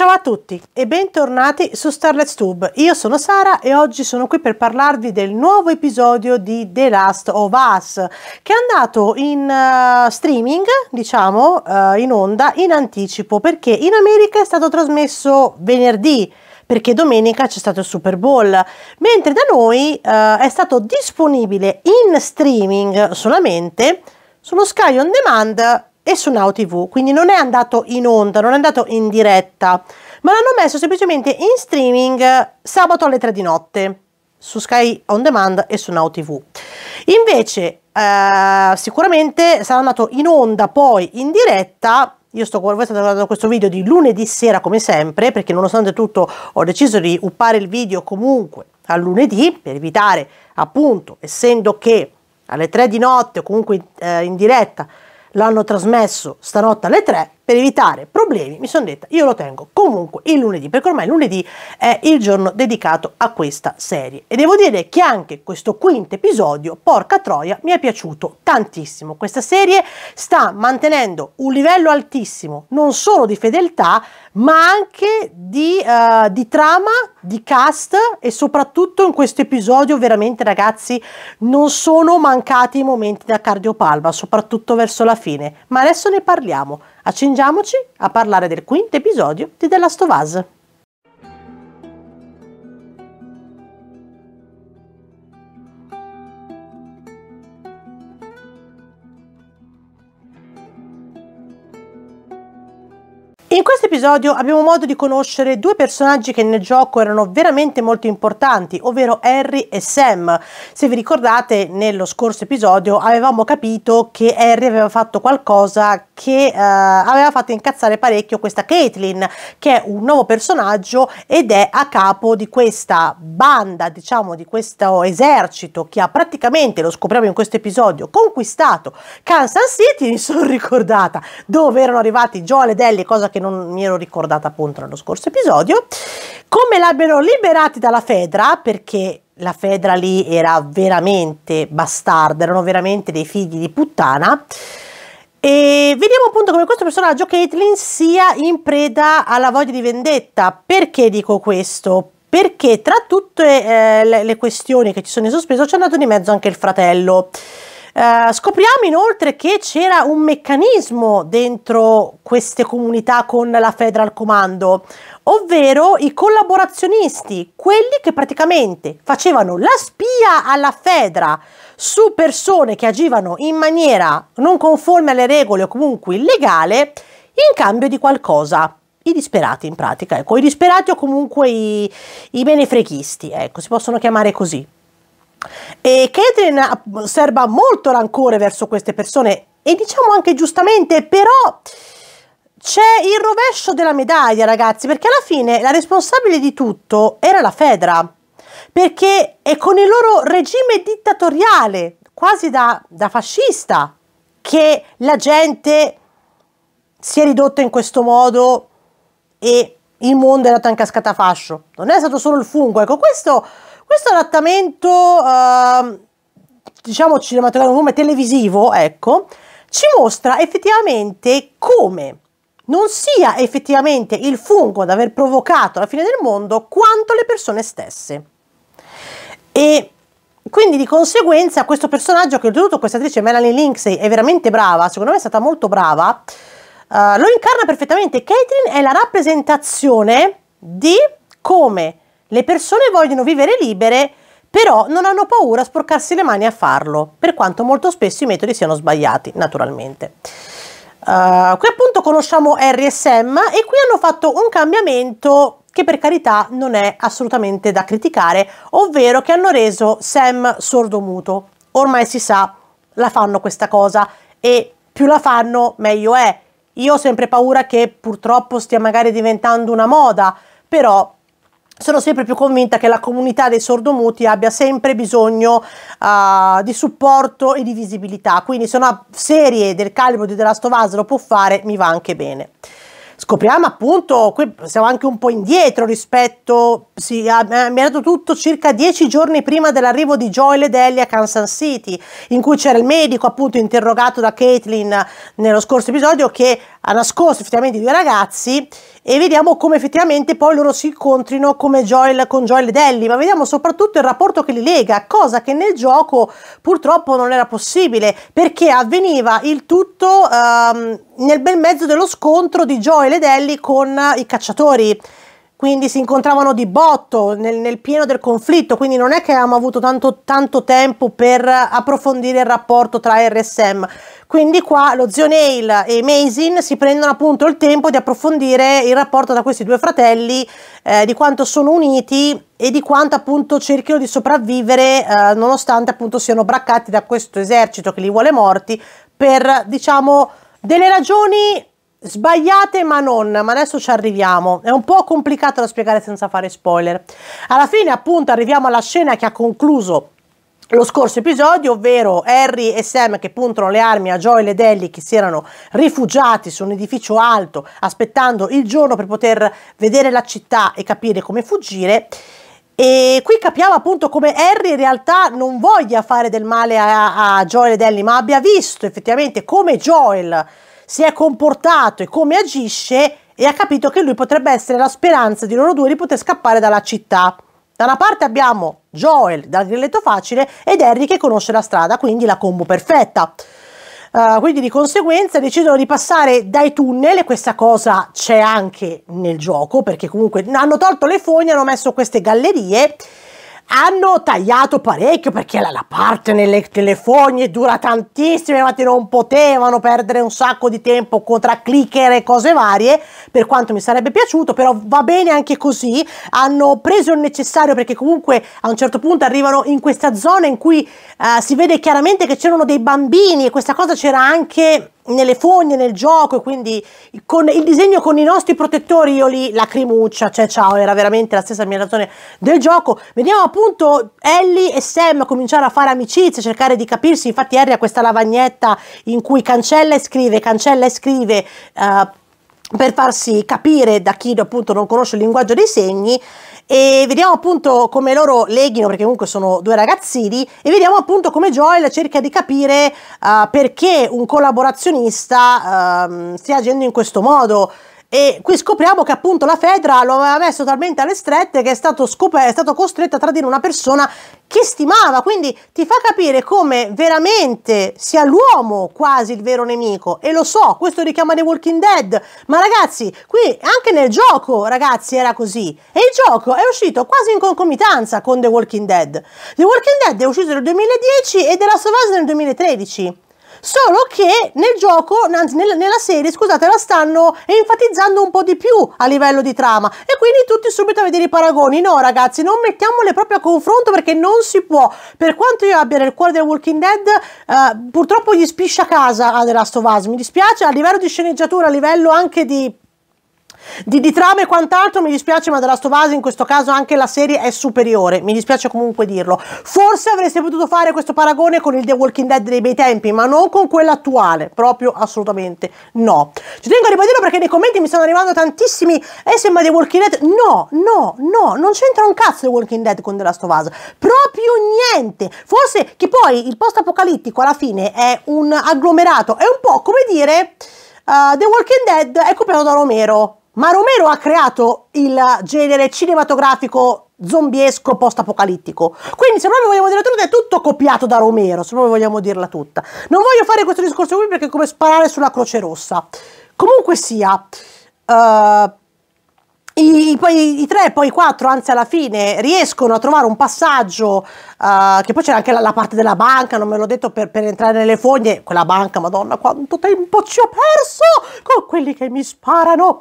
Ciao a tutti e bentornati su Starlet's Tube. Io sono Sara e oggi sono qui per parlarvi del nuovo episodio di The Last of Us che è andato in uh, streaming, diciamo, uh, in onda in anticipo perché in America è stato trasmesso venerdì perché domenica c'è stato il Super Bowl, mentre da noi uh, è stato disponibile in streaming solamente sullo Sky On Demand e su Now TV, quindi non è andato in onda, non è andato in diretta, ma l'hanno messo semplicemente in streaming sabato alle 3 di notte su Sky On Demand e su Now TV. Invece eh, sicuramente sarà andato in onda poi in diretta io sto, voi state guardando questo video di lunedì sera come sempre, perché nonostante tutto ho deciso di uppare il video comunque a lunedì per evitare appunto, essendo che alle 3 di notte o comunque eh, in diretta l'hanno trasmesso stanotte alle 3 per evitare problemi mi sono detta io lo tengo comunque il lunedì perché ormai lunedì è il giorno dedicato a questa serie e devo dire che anche questo quinto episodio porca troia mi è piaciuto tantissimo questa serie sta mantenendo un livello altissimo non solo di fedeltà ma anche di, uh, di trama di cast e soprattutto in questo episodio veramente ragazzi non sono mancati i momenti da cardiopalma soprattutto verso la fine ma adesso ne parliamo Accingiamoci a parlare del quinto episodio di The Last of Us. In questo episodio abbiamo modo di conoscere due personaggi che nel gioco erano veramente molto importanti, ovvero Harry e Sam. Se vi ricordate, nello scorso episodio avevamo capito che Harry aveva fatto qualcosa che uh, aveva fatto incazzare parecchio questa Caitlyn, che è un nuovo personaggio ed è a capo di questa banda, diciamo di questo esercito che ha praticamente, lo scopriamo in questo episodio, conquistato Kansas City, mi sono ricordata, dove erano arrivati Joel e Ellie, cosa che non non mi ero ricordata appunto nello scorso episodio, come l'abbiano liberati dalla Fedra perché la Fedra lì era veramente bastarda, erano veramente dei figli di puttana. E vediamo appunto come questo personaggio, Caitlyn, sia in preda alla voglia di vendetta. Perché dico questo? Perché tra tutte eh, le, questioni che ci sono in sospeso c'è andato di mezzo anche il fratello. Eh, scopriamo inoltre che c'era un meccanismo dentro queste comunità con la Fedra al comando, ovvero i collaborazionisti, quelli che praticamente facevano la spia alla Fedra su persone che agivano in maniera non conforme alle regole o comunque illegale in cambio di qualcosa. I disperati in pratica, ecco, i disperati o comunque i, i benefrechisti, ecco, si possono chiamare così. E Catherine serba molto rancore verso queste persone e diciamo anche giustamente, però c'è il rovescio della medaglia, ragazzi, perché alla fine la responsabile di tutto era la Fedra, perché è con il loro regime dittatoriale, quasi da, da fascista, che la gente si è ridotta in questo modo e il mondo è andato anche a scatafascio, non è stato solo il fungo. Ecco, questo, questo adattamento, eh, diciamo cinematografico, come televisivo, ecco, ci mostra effettivamente come non sia effettivamente il fungo ad aver provocato la fine del mondo quanto le persone stesse. E quindi di conseguenza questo personaggio che ho oltretutto questa attrice Melanie Lindsay, è veramente brava, secondo me è stata molto brava, eh, lo incarna perfettamente. Caitlyn è la rappresentazione di come le persone vogliono vivere libere, però non hanno paura a sporcarsi le mani a farlo, per quanto molto spesso i metodi siano sbagliati, naturalmente. Uh, qui appunto conosciamo Harry e Sam e qui hanno fatto un cambiamento che per carità non è assolutamente da criticare, ovvero che hanno reso Sam sordomuto. Ormai si sa, la fanno questa cosa e più la fanno meglio è io ho sempre paura che purtroppo stia magari diventando una moda, però sono sempre più convinta che la comunità dei sordomuti abbia sempre bisogno uh, di supporto e di visibilità, quindi se una serie del calibro di The Last of Us lo può fare mi va anche bene scopriamo appunto, qui siamo anche un po' indietro rispetto, sì, mi dato tutto circa dieci giorni prima dell'arrivo di Joel ed Ellie a Kansas City, in cui c'era il medico appunto interrogato da Caitlin nello scorso episodio che ha nascosto effettivamente i due ragazzi e vediamo come effettivamente poi loro si incontrino come Joel con Joel ed Ellie, ma vediamo soprattutto il rapporto che li lega, cosa che nel gioco purtroppo non era possibile, perché avveniva il tutto ehm, nel bel mezzo dello scontro di Joel ed Ellie con i cacciatori quindi si incontravano di botto nel, nel, pieno del conflitto, quindi non è che abbiamo avuto tanto, tanto tempo per approfondire il rapporto tra RSM. Quindi qua lo zio Neil e Mason si prendono appunto il tempo di approfondire il rapporto tra questi due fratelli, eh, di quanto sono uniti e di quanto appunto cerchino di sopravvivere eh, nonostante appunto siano braccati da questo esercito che li vuole morti per diciamo delle ragioni sbagliate ma non, ma adesso ci arriviamo. È un po' complicato da spiegare senza fare spoiler. Alla fine, appunto, arriviamo alla scena che ha concluso lo scorso episodio, ovvero Harry e Sam che puntano le armi a Joel ed Ellie che si erano rifugiati su un edificio alto aspettando il giorno per poter vedere la città e capire come fuggire. E qui capiamo appunto come Harry in realtà non voglia fare del male a, a Joel ed Ellie, ma abbia visto effettivamente come Joel si è comportato e come agisce e ha capito che lui potrebbe essere la speranza di loro due di poter scappare dalla città. Da una parte abbiamo Joel dal grilletto facile ed Harry che conosce la strada, quindi la combo perfetta. Uh, quindi di conseguenza decidono di passare dai tunnel e questa cosa c'è anche nel gioco perché comunque hanno tolto le fogne, hanno messo queste gallerie hanno tagliato parecchio perché la, la parte nelle telefonie dura tantissimo, infatti non potevano perdere un sacco di tempo tra clicker e cose varie, per quanto mi sarebbe piaciuto, però va bene anche così, hanno preso il necessario perché comunque a un certo punto arrivano in questa zona in cui uh, si vede chiaramente che c'erano dei bambini e questa cosa c'era anche nelle fogne, nel gioco, quindi con il disegno con i nostri protettori io lì lacrimuccia, cioè ciao, era veramente la stessa ammirazione del gioco. Vediamo appunto Ellie e Sam cominciare a fare amicizia, cercare di capirsi, infatti Harry ha questa lavagnetta in cui cancella e scrive, cancella e scrive eh, per farsi capire da chi appunto non conosce il linguaggio dei segni e vediamo appunto come loro leghino, perché comunque sono due ragazzini, e vediamo appunto come Joel cerca di capire uh, perché un collaborazionista uh, stia agendo in questo modo. E qui scopriamo che appunto la Fedra lo aveva messo talmente alle strette che è stato, scop- è stato costretto a tradire una persona che stimava, quindi ti fa capire come veramente sia l'uomo quasi il vero nemico. E lo so, questo richiama The Walking Dead, ma ragazzi, qui anche nel gioco, ragazzi, era così. E il gioco è uscito quasi in concomitanza con The Walking Dead. The Walking Dead è uscito nel 2010 e The Last of Us nel 2013 solo che nel gioco, anzi nel, nella serie, scusate, la stanno enfatizzando un po' di più a livello di trama e quindi tutti subito a vedere i paragoni. No ragazzi, non mettiamole proprio a confronto perché non si può. Per quanto io abbia nel cuore del Walking Dead, eh, purtroppo gli spiscia casa a The Last of Us, mi dispiace, a livello di sceneggiatura, a livello anche di di, di trama e quant'altro mi dispiace ma della Stovasi in questo caso anche la serie è superiore mi dispiace comunque dirlo forse avreste potuto fare questo paragone con il The Walking Dead dei bei tempi ma non con quello attuale proprio assolutamente no ci tengo a ribadirlo perché nei commenti mi stanno arrivando tantissimi e eh, sembra The Walking Dead no no no non c'entra un cazzo The Walking Dead con The Last of Us proprio niente forse che poi il post apocalittico alla fine è un agglomerato è un po' come dire Uh, The Walking Dead è copiato da Romero. Ma Romero ha creato il genere cinematografico zombiesco post-apocalittico. Quindi, se proprio vogliamo dirla tutta, è tutto copiato da Romero. Se proprio vogliamo dirla tutta, non voglio fare questo discorso qui perché è come sparare sulla Croce Rossa. Comunque sia, uh, i, poi, i tre, poi i quattro, anzi alla fine, riescono a trovare un passaggio, uh, che poi c'era anche la, la, parte della banca, non me l'ho detto, per, per, entrare nelle fogne. Quella banca, madonna, quanto tempo ci ho perso con quelli che mi sparano.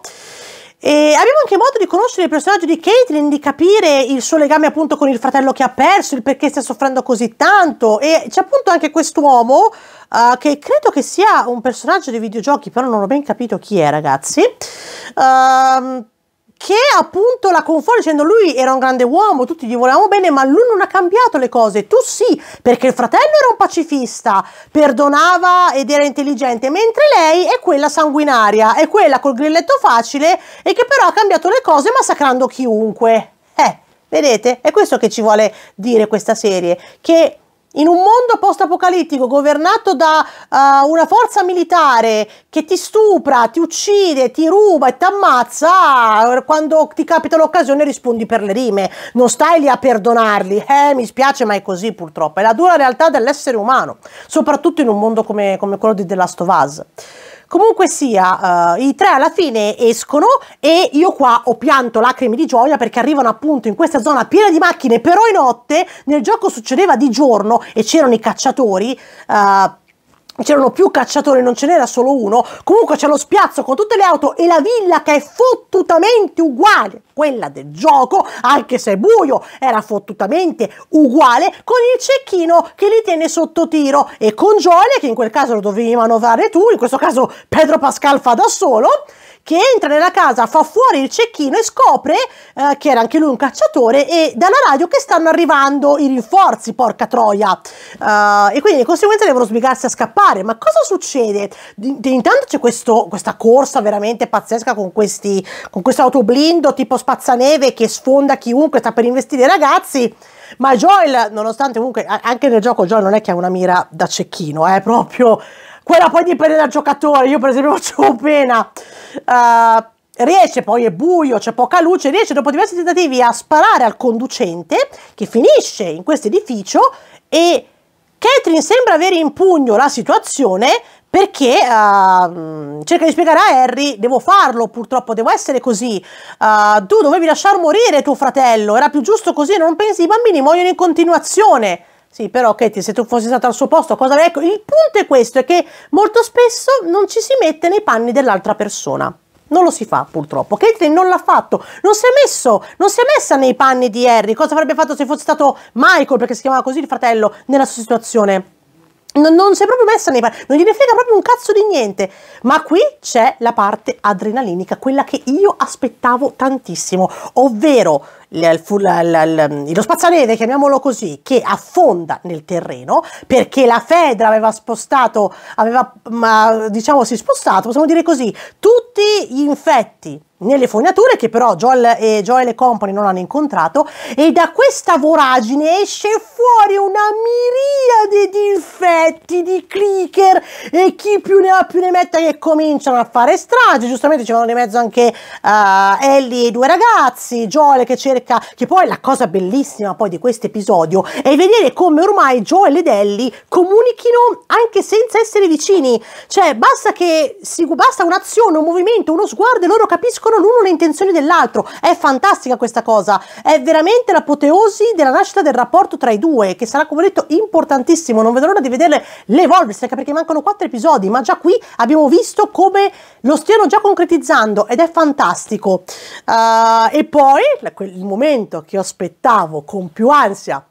E abbiamo anche modo di conoscere il personaggio di Caitlyn, di capire il suo legame appunto con il fratello che ha perso, il perché sta soffrendo così tanto. E c'è appunto anche quest'uomo, uh, che credo che sia un personaggio dei videogiochi, però non ho ben capito chi è, ragazzi. Uh, che appunto la confonde dicendo lui era un grande uomo, tutti gli volevamo bene, ma lui non ha cambiato le cose, tu sì, perché il fratello era un pacifista, perdonava ed era intelligente, mentre lei è quella sanguinaria, è quella col grilletto facile e che però ha cambiato le cose massacrando chiunque. Eh, vedete? È questo che ci vuole dire questa serie, che in un mondo post-apocalittico governato da uh, una forza militare che ti stupra, ti uccide, ti ruba e ti ammazza, eh, quando ti capita l'occasione rispondi per le rime, non stai lì a perdonarli. Eh, mi spiace, ma è così purtroppo. È la dura realtà dell'essere umano, soprattutto in un mondo come, come quello di The Last of Us. Comunque sia, uh, i tre alla fine escono e io qua ho pianto lacrime di gioia perché arrivano appunto in questa zona piena di macchine, però è notte, nel gioco succedeva di giorno e c'erano i cacciatori. Uh, c'erano più cacciatori, non ce n'era solo uno. Comunque c'è lo spiazzo con tutte le auto e la villa che è fottutamente uguale, quella del gioco, anche se è buio, era fottutamente uguale, con il cecchino che li tiene sotto tiro e con Jolly, che in quel caso lo dovevi manovrare tu, in questo caso Pedro Pascal fa da solo, che entra nella casa, fa fuori il cecchino e scopre eh, che era anche lui un cacciatore e dalla radio che stanno arrivando i rinforzi, porca troia. Uh, e quindi di conseguenza devono sbrigarsi a scappare. Ma cosa succede? Intanto c'è questo, questa corsa veramente pazzesca con, questi, con questo autoblindo tipo spazzaneve che sfonda chiunque sta per investire i ragazzi. Ma Joel, nonostante comunque anche nel gioco Joel non è che ha una mira da cecchino, è eh, proprio quella poi dipende dal giocatore. Io, per esempio, faccio pena. Uh, riesce, poi è buio, c'è poca luce, riesce dopo diversi tentativi a sparare al conducente che finisce in questo edificio e Catherine sembra avere in pugno la situazione perché uh, cerca di spiegare a Harry, devo farlo purtroppo, devo essere così, uh, tu dovevi lasciar morire tuo fratello, era più giusto così, non pensi i bambini muoiono in continuazione. Sì, però Katie, se tu fossi stata al suo posto, cosa Ecco, il punto è questo, è che molto spesso non ci si mette nei panni dell'altra persona. Non lo si fa purtroppo. Katie non l'ha fatto, non si è messo, non si è messa nei panni di Harry. Cosa avrebbe fatto se fosse stato Michael, perché si chiamava così il fratello, nella sua situazione? Non, non si è proprio messa nei panni, non gliene frega proprio un cazzo di niente. Ma qui c'è la parte adrenalinica, quella che io aspettavo tantissimo, ovvero lo spazzaneve, chiamiamolo così, che affonda nel terreno perché la Fedra aveva spostato, aveva diciamo si spostato, possiamo dire così, tutti gli infetti nelle fognature che però Joel e Joel e Company non hanno incontrato e da questa voragine esce fuori una miriade di infetti, di clicker e chi più ne ha più ne metta che cominciano a fare strage, giustamente ci vanno di mezzo anche uh, Ellie e i due ragazzi, Joel che cerca ricerca, che poi è la cosa bellissima poi di questo episodio, è vedere come ormai Joel ed Ellie comunichino anche senza essere vicini. Cioè, basta che si, basta un'azione, un movimento, uno sguardo e loro capiscono l'uno le intenzioni dell'altro. È fantastica questa cosa. È veramente l'apoteosi della nascita del rapporto tra i due, che sarà, come ho detto, importantissimo. Non vedo l'ora di vederle l'evolversi, anche perché mancano quattro episodi, ma già qui abbiamo visto come lo stiano già concretizzando ed è fantastico. Uh, e poi momento che aspettavo con più ansia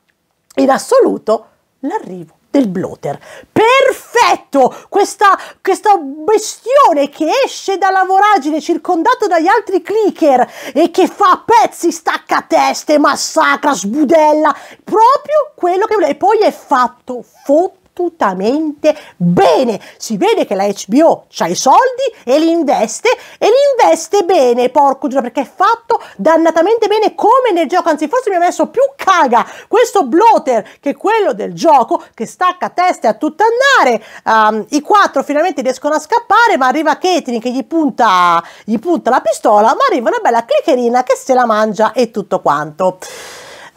in assoluto, l'arrivo del bloater. Perfetto! Questa, questa bestione che esce dalla voragine circondato dagli altri clicker e che fa pezzi, stacca teste, massacra, sbudella, proprio quello che vuole. E poi è fatto foto bene. Si vede che la HBO ha i soldi e li investe e li investe bene, porco giuro, perché è fatto dannatamente bene come nel gioco. Anzi, forse mi ha messo più caga questo bloater che quello del gioco che stacca teste a tutto andare. Um, I quattro finalmente riescono a scappare, ma arriva Katrin che gli punta, gli punta la pistola, ma arriva una bella clicherina che se la mangia e tutto quanto.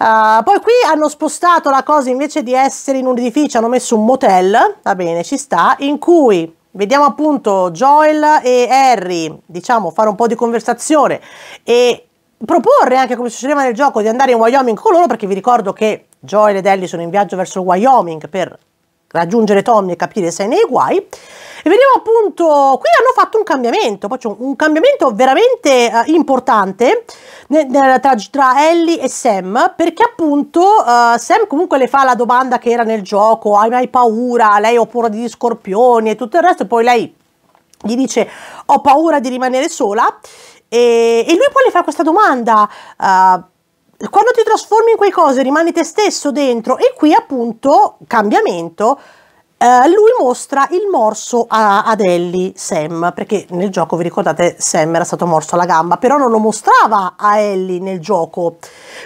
Uh, poi qui hanno spostato la cosa invece di essere in un edificio, hanno messo un motel, va bene, ci sta, in cui vediamo appunto Joel e Harry, diciamo, fare un po' di conversazione e proporre anche come succedeva nel gioco di andare in Wyoming con loro perché vi ricordo che Joel ed Ellie sono in viaggio verso il Wyoming per raggiungere Tommy e capire se è nei guai. E vediamo appunto, qui hanno fatto un cambiamento, poi c'è un, un, cambiamento veramente uh, importante tra, tra, Ellie e Sam, perché appunto uh, Sam comunque le fa la domanda che era nel gioco, hai mai paura, lei ho paura di scorpioni e tutto il resto, e poi lei gli dice ho paura di rimanere sola, e, e lui poi le fa questa domanda, uh, quando ti trasformi in quelle cose rimani te stesso dentro e qui appunto cambiamento. Uh, lui mostra il morso a, ad Ellie Sam, perché nel gioco vi ricordate Sam era stato morso alla gamba, però non lo mostrava a Ellie nel gioco.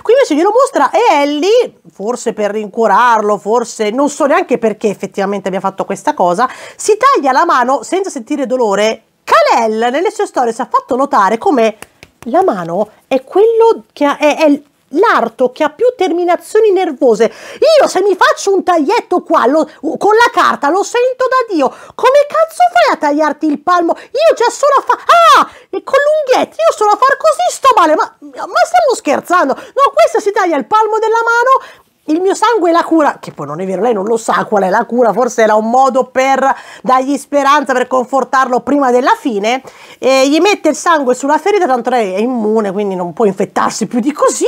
Qui invece glielo mostra e Ellie, forse per rincuorarlo, forse non so neanche perché effettivamente abbia fatto questa cosa, si taglia la mano senza sentire dolore. Kalel nelle sue storie si è fatto notare come la mano è quello che ha, è, è l'arto che ha più terminazioni nervose. Io se mi faccio un taglietto qua lo, con la carta lo sento da Dio. Come cazzo fai a tagliarti il palmo? Io già sono a fa... Ah! E con l'unghietto io sono a far così sto male. Ma, ma stiamo scherzando? No, questa si taglia il palmo della mano il mio sangue è la cura, che poi non è vero, lei non lo sa qual è la cura, forse era un modo per dargli speranza, per confortarlo prima della fine, e gli mette il sangue sulla ferita, tanto lei è immune, quindi non può infettarsi più di così,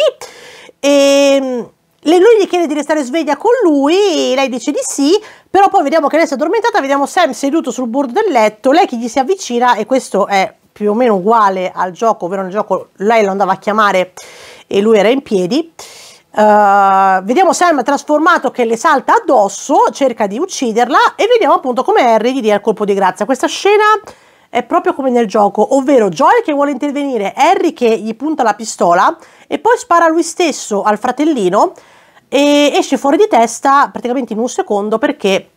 e mm, lui gli chiede di restare sveglia con lui, lei dice di sì, però poi vediamo che lei si è addormentata, vediamo Sam seduto sul bordo del letto, lei che gli si avvicina, e questo è più o meno uguale al gioco, ovvero nel gioco lei lo andava a chiamare e lui era in piedi, Uh, vediamo Sam trasformato che le salta addosso, cerca di ucciderla e vediamo appunto come Harry gli dia il colpo di grazia. Questa scena è proprio come nel gioco, ovvero Joel che vuole intervenire, Harry che gli punta la pistola e poi spara lui stesso al fratellino e esce fuori di testa praticamente in un secondo perché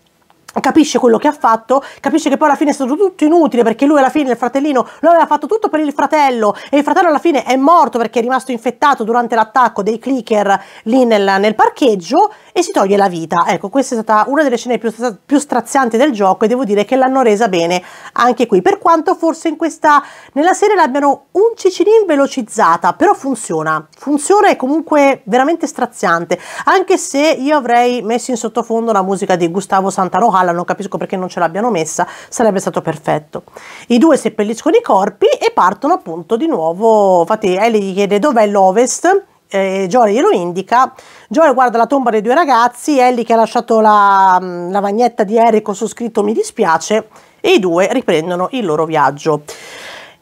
capisce quello che ha fatto, capisce che poi alla fine è stato tutto inutile perché lui alla fine il fratellino lo aveva fatto tutto per il fratello e il fratello alla fine è morto perché è rimasto infettato durante l'attacco dei clicker lì nel, nel, parcheggio e si toglie la vita. Ecco, questa è stata una delle scene più, più strazianti del gioco e devo dire che l'hanno resa bene anche qui, per quanto forse in questa, nella serie l'abbiano un cicinin velocizzata, però funziona, funziona e comunque veramente straziante, anche se io avrei messo in sottofondo la musica di Gustavo Santanoha palla, non capisco perché non ce l'abbiano messa, sarebbe stato perfetto. I due seppelliscono i corpi e partono appunto di nuovo, infatti Ellie gli chiede dov'è l'Ovest, eh, glielo indica, Jory guarda la tomba dei due ragazzi, Ellie che ha lasciato la, mm, la vagnetta di con su scritto mi dispiace e i due riprendono il loro viaggio.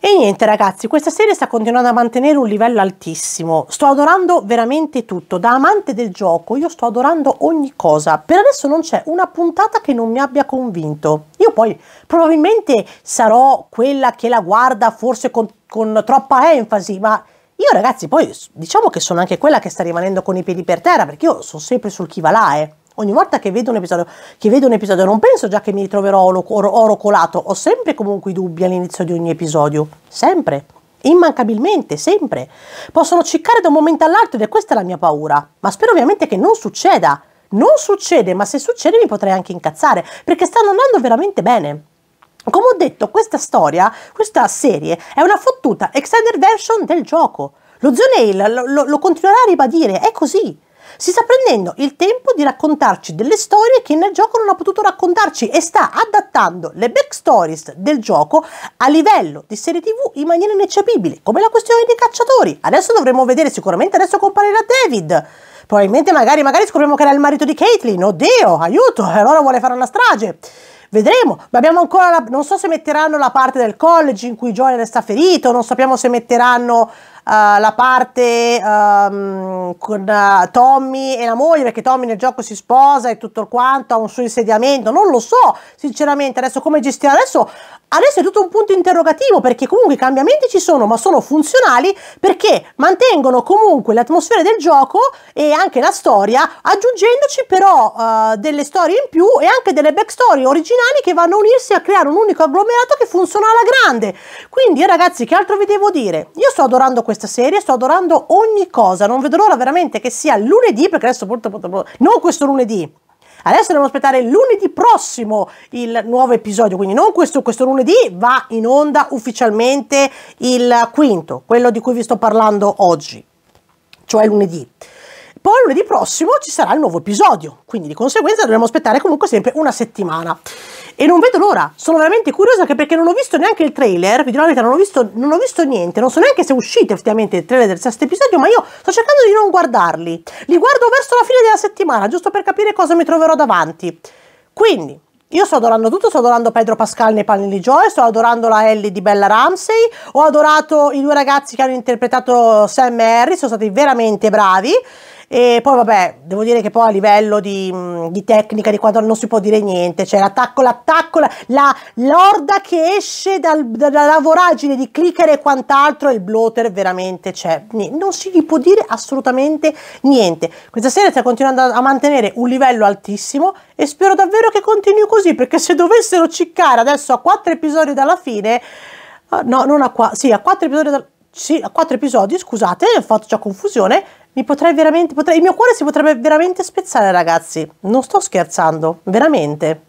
E niente ragazzi, questa serie sta continuando a mantenere un livello altissimo, sto adorando veramente tutto, da amante del gioco io sto adorando ogni cosa, per adesso non c'è una puntata che non mi abbia convinto, io poi probabilmente sarò quella che la guarda forse con, con troppa enfasi, ma io ragazzi poi diciamo che sono anche quella che sta rimanendo con i piedi per terra, perché io sono sempre sul chi va là eh ogni volta che vedo un episodio, che vedo un episodio non penso già che mi ritroverò oro, oro colato, ho sempre comunque i dubbi all'inizio di ogni episodio, sempre immancabilmente, sempre. Possono ciccare da un momento all'altro ed è questa la mia paura. Ma spero ovviamente che non succeda. Non succede, ma se succede mi potrei anche incazzare, perché stanno andando veramente bene. Come ho detto, questa storia, questa serie, è una fottuta extended version del gioco. Lo Zone lo, lo, lo continuerà a ribadire, è così si sta prendendo il tempo di raccontarci delle storie che nel gioco non ha potuto raccontarci e sta adattando le backstories del gioco a livello di serie tv in maniera ineccepibile, come la questione dei cacciatori. Adesso dovremo vedere, sicuramente adesso comparirà David. Probabilmente magari, magari scopriamo che era il marito di Caitlyn, oddio, aiuto, allora vuole fare una strage. Vedremo, ma abbiamo ancora, la, non so se metteranno la parte del college in cui Joel resta ferito, non sappiamo se metteranno eh, la parte um, con uh, Tommy e la moglie, perché Tommy nel gioco si sposa e tutto quanto, ha un suo insediamento, non lo so sinceramente adesso come gestire, adesso, adesso è tutto un punto interrogativo perché comunque i cambiamenti ci sono ma sono funzionali perché mantengono comunque l'atmosfera del gioco e anche la storia aggiungendoci però uh, delle storie in più e anche delle backstory originali che vanno a unirsi a creare un unico agglomerato che funziona alla grande quindi ragazzi che altro vi devo dire io sto adorando questa questa serie, sto adorando ogni cosa, non vedo l'ora veramente che sia lunedì, perché adesso porto, porto, non questo lunedì, Adesso dobbiamo aspettare lunedì prossimo il nuovo episodio, quindi non questo, questo lunedì va in onda ufficialmente il quinto, quello di cui vi sto parlando oggi, cioè lunedì. Poi lunedì prossimo ci sarà il nuovo episodio, quindi di conseguenza dovremo aspettare comunque sempre una settimana e non vedo l'ora. Sono veramente curiosa anche perché non ho visto neanche il trailer, vi dirò la verità, non ho, visto, non ho visto niente, non so neanche se è uscito effettivamente il trailer del sesto episodio, ma io sto cercando di non guardarli. Li guardo verso la fine della settimana, giusto per capire cosa mi troverò davanti. Quindi, io sto adorando tutto, sto adorando Pedro Pascal nei panni di Joy, sto adorando la Ellie di Bella Ramsey, ho adorato i due ragazzi che hanno interpretato Sam e Harry, sono stati veramente bravi e poi vabbè, devo dire che poi a livello di, mm, di tecnica, di quando non si può dire niente, cioè l'attacco, l'attacco, la, l'orda che esce dal, dalla voragine di clicker e quant'altro, il bloater veramente c'è, cioè, non si gli può dire assolutamente niente. Questa serie sta continuando a mantenere un livello altissimo e spero davvero che continui così, perché se dovessero ciccare adesso a quattro episodi dalla fine, ah, no, non a qua, sì, a quattro episodi dalla fine, sì, quattro episodi, scusate, ho fatto già confusione, mi potrei veramente, potrei, il mio cuore si potrebbe veramente spezzare ragazzi, non sto scherzando, veramente.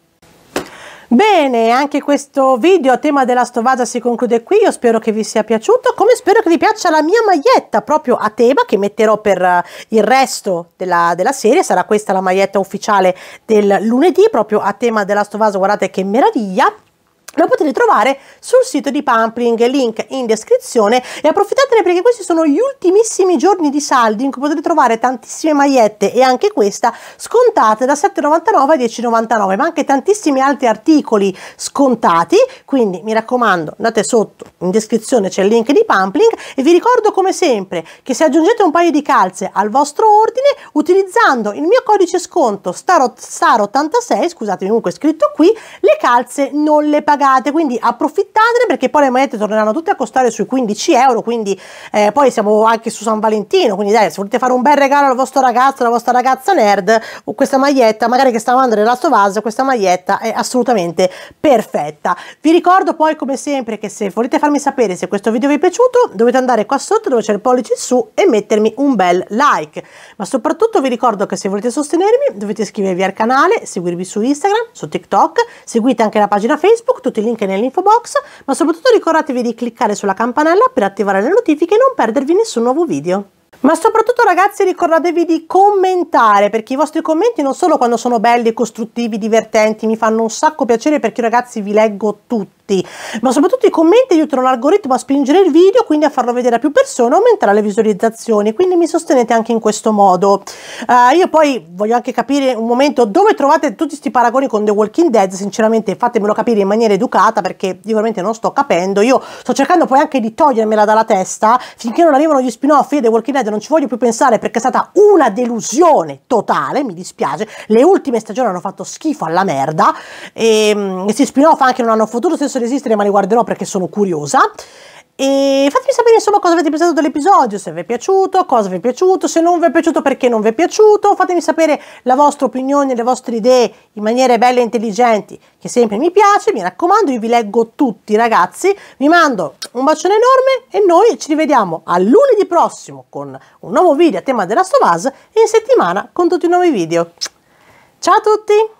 Bene, anche questo video a tema della stovaggia si conclude qui, io spero che vi sia piaciuto, come spero che vi piaccia la mia maglietta proprio a tema che metterò per eh, il resto della, della serie, sarà questa la maglietta ufficiale del lunedì proprio a tema della stovaggia, guardate che meraviglia, lo potete trovare sul sito di Pampling, link in descrizione e approfittatene perché questi sono gli ultimissimi giorni di saldi in cui potete trovare tantissime magliette e anche questa scontate da 7,99 a 10,99 ma anche tantissimi altri articoli scontati quindi mi raccomando andate sotto in descrizione c'è il link di Pampling e vi ricordo come sempre che se aggiungete un paio di calze al vostro ordine utilizzando il mio codice sconto STAR86 scusatemi comunque scritto qui le calze non le pagate comprate, quindi approfittatene perché poi le monete torneranno tutte a costare sui 15 euro, quindi eh, poi siamo anche su San Valentino, quindi dai, se volete fare un bel regalo al vostro ragazzo, alla vostra ragazza nerd, uh, questa maglietta, magari che sta mandando nel lato vaso, questa maglietta è assolutamente perfetta. Vi ricordo poi come sempre che se volete farmi sapere se questo video vi è piaciuto, dovete andare qua sotto dove c'è il pollice in su e mettermi un bel like, ma soprattutto vi ricordo che se volete sostenermi dovete iscrivervi al canale, seguirvi su Instagram, su TikTok, seguite anche la pagina Facebook, tutti i link nell'info box, ma soprattutto ricordatevi di cliccare sulla campanella per attivare le notifiche e non perdervi nessun nuovo video. Ma soprattutto ragazzi ricordatevi di commentare perché i vostri commenti non solo quando sono belli, costruttivi, divertenti, mi fanno un sacco piacere perché ragazzi vi leggo tutti tutti, ma soprattutto i commenti aiutano l'algoritmo a spingere il video, quindi a farlo vedere a più persone, aumentare le visualizzazioni, quindi mi sostenete anche in questo modo. Uh, io poi voglio anche capire un momento dove trovate tutti questi paragoni con The Walking Dead, sinceramente fatemelo capire in maniera educata perché io veramente non sto capendo, io sto cercando poi anche di togliermela dalla testa, finché non arrivano gli spin-off io The Walking Dead non ci voglio più pensare perché è stata una delusione totale, mi dispiace, le ultime stagioni hanno fatto schifo alla merda, e ehm, questi spin-off anche non hanno futuro stesso posso resistere ma li guarderò perché sono curiosa. E fatemi sapere insomma cosa avete pensato dell'episodio, se vi è piaciuto, cosa vi è piaciuto, se non vi è piaciuto perché non vi è piaciuto, fatemi sapere la vostra opinione, le vostre idee in maniere belle e intelligenti, che sempre mi piace, mi raccomando, io vi leggo tutti ragazzi, vi mando un bacione enorme e noi ci rivediamo a lunedì prossimo con un nuovo video a tema della Stovaz e in settimana con tutti i nuovi video. Ciao a tutti!